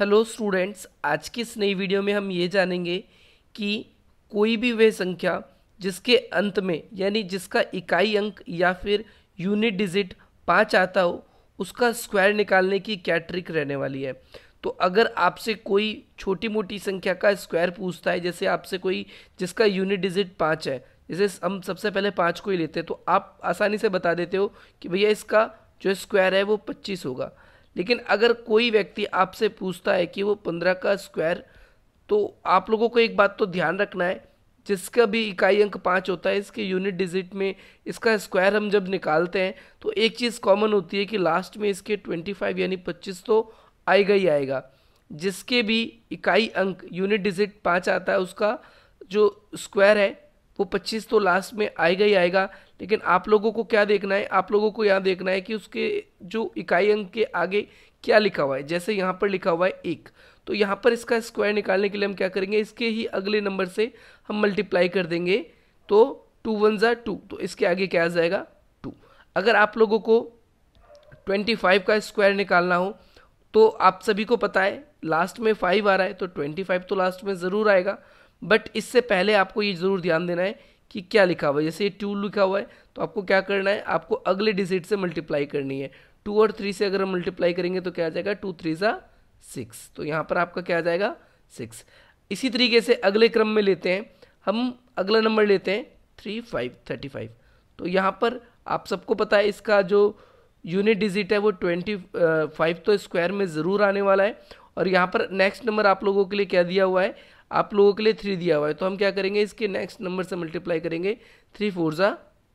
hello students आज की इस नई वीडियो में हम ये जानेंगे कि कोई भी वह संख्या जिसके अंत में यानी जिसका इकाई अंक या फिर यूनिट डिजिट पाँच आता हो उसका स्क्वायर निकालने की क्या ट्रिक रहने वाली है तो अगर आपसे कोई छोटी मोटी संख्या का स्क्वायर पूछता है जैसे आपसे कोई जिसका यूनिट डिजिट पाँच है जैसे हम सबसे पहले पाँच को ही लेते हैं तो आप आसानी से बता देते हो कि भैया इसका जो स्क्वायर है वो पच्चीस होगा लेकिन अगर कोई व्यक्ति आपसे पूछता है कि वो पंद्रह का स्क्वायर तो आप लोगों को एक बात तो ध्यान रखना है जिसका भी इकाई अंक पाँच होता है इसके यूनिट डिजिट में इसका स्क्वायर हम जब निकालते हैं तो एक चीज़ कॉमन होती है कि लास्ट में इसके ट्वेंटी फाइव यानी पच्चीस तो आएगा ही आएगा जिसके भी इकाई अंक यूनिट डिजिट पाँच आता है उसका जो स्क्वायर है वो पच्चीस तो लास्ट में आएगा ही आएगा लेकिन आप लोगों को क्या देखना है आप लोगों को यहाँ देखना है कि उसके जो इकाई अंक के आगे क्या लिखा हुआ है जैसे यहाँ पर लिखा हुआ है एक तो यहाँ पर इसका स्क्वायर निकालने के लिए हम क्या करेंगे इसके ही अगले नंबर से हम मल्टीप्लाई कर देंगे तो टू वन ज़ा टू तो इसके आगे क्या आ जाएगा टू अगर आप लोगों को ट्वेंटी फाइव का स्क्वायर निकालना हो तो आप सभी को पता है लास्ट में फाइव आ रहा है तो ट्वेंटी फाइव तो लास्ट में ज़रूर आएगा बट इससे पहले आपको ये ज़रूर ध्यान देना है कि क्या लिखा हुआ है जैसे ये टू लिखा हुआ है तो आपको क्या करना है आपको अगले डिजिट से मल्टीप्लाई करनी है टू और थ्री से अगर हम मल्टीप्लाई करेंगे तो क्या आ जाएगा टू थ्री सा सिक्स तो यहाँ पर आपका क्या आ जाएगा सिक्स इसी तरीके से अगले क्रम में लेते हैं हम अगला नंबर लेते हैं थ्री फाइव थर्टी फाइव तो यहाँ पर आप सबको पता है इसका जो यूनिट डिजिट है वो ट्वेंटी फाइव uh, तो स्क्वायर में ज़रूर आने वाला है और यहाँ पर नेक्स्ट नंबर आप लोगों के लिए क्या दिया हुआ है आप लोगों के लिए थ्री दिया हुआ है तो हम क्या करेंगे इसके नेक्स्ट नंबर से मल्टीप्लाई करेंगे थ्री फोर ज़ा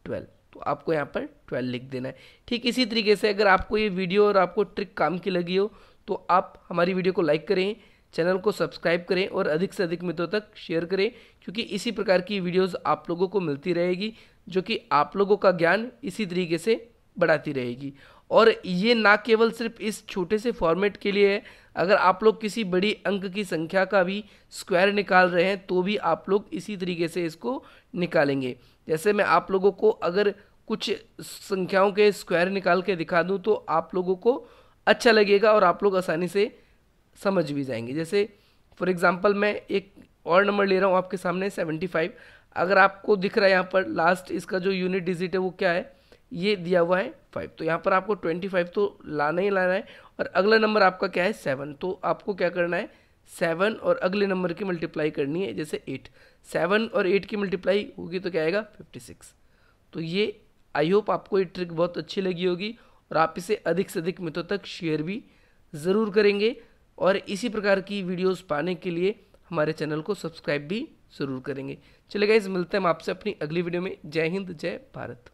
ट्वेल्व तो आपको यहाँ पर ट्वेल्व लिख देना है ठीक इसी तरीके से अगर आपको ये वीडियो और आपको ट्रिक काम की लगी हो तो आप हमारी वीडियो को लाइक करें चैनल को सब्सक्राइब करें और अधिक से अधिक मित्रों तक शेयर करें क्योंकि इसी प्रकार की वीडियोज आप लोगों को मिलती रहेगी जो कि आप लोगों का ज्ञान इसी तरीके से बढ़ाती रहेगी और ये ना केवल सिर्फ इस छोटे से फॉर्मेट के लिए है अगर आप लोग किसी बड़ी अंक की संख्या का भी स्क्वायर निकाल रहे हैं तो भी आप लोग इसी तरीके से इसको निकालेंगे जैसे मैं आप लोगों को अगर कुछ संख्याओं के स्क्वायर निकाल के दिखा दूँ तो आप लोगों को अच्छा लगेगा और आप लोग आसानी से समझ भी जाएंगे जैसे फॉर एग्ज़ाम्पल मैं एक और नंबर ले रहा हूँ आपके सामने सेवेंटी फाइव अगर आपको दिख रहा है यहाँ पर लास्ट इसका जो यूनिट डिजिट है वो क्या है ये दिया हुआ है फाइव तो यहाँ पर आपको ट्वेंटी फाइव तो लाना ही लाना है और अगला नंबर आपका क्या है सेवन तो आपको क्या करना है सेवन और अगले नंबर की मल्टीप्लाई करनी है जैसे एट सेवन और एट की मल्टीप्लाई होगी तो क्या आएगा फिफ्टी सिक्स तो ये आई होप आपको ये ट्रिक बहुत अच्छी लगी होगी और आप इसे अधिक से अधिक मित्रों तक शेयर भी ज़रूर करेंगे और इसी प्रकार की वीडियोस पाने के लिए हमारे चैनल को सब्सक्राइब भी ज़रूर करेंगे चलेगा इस मिलते हैं हम आपसे अपनी अगली वीडियो में जय हिंद जय भारत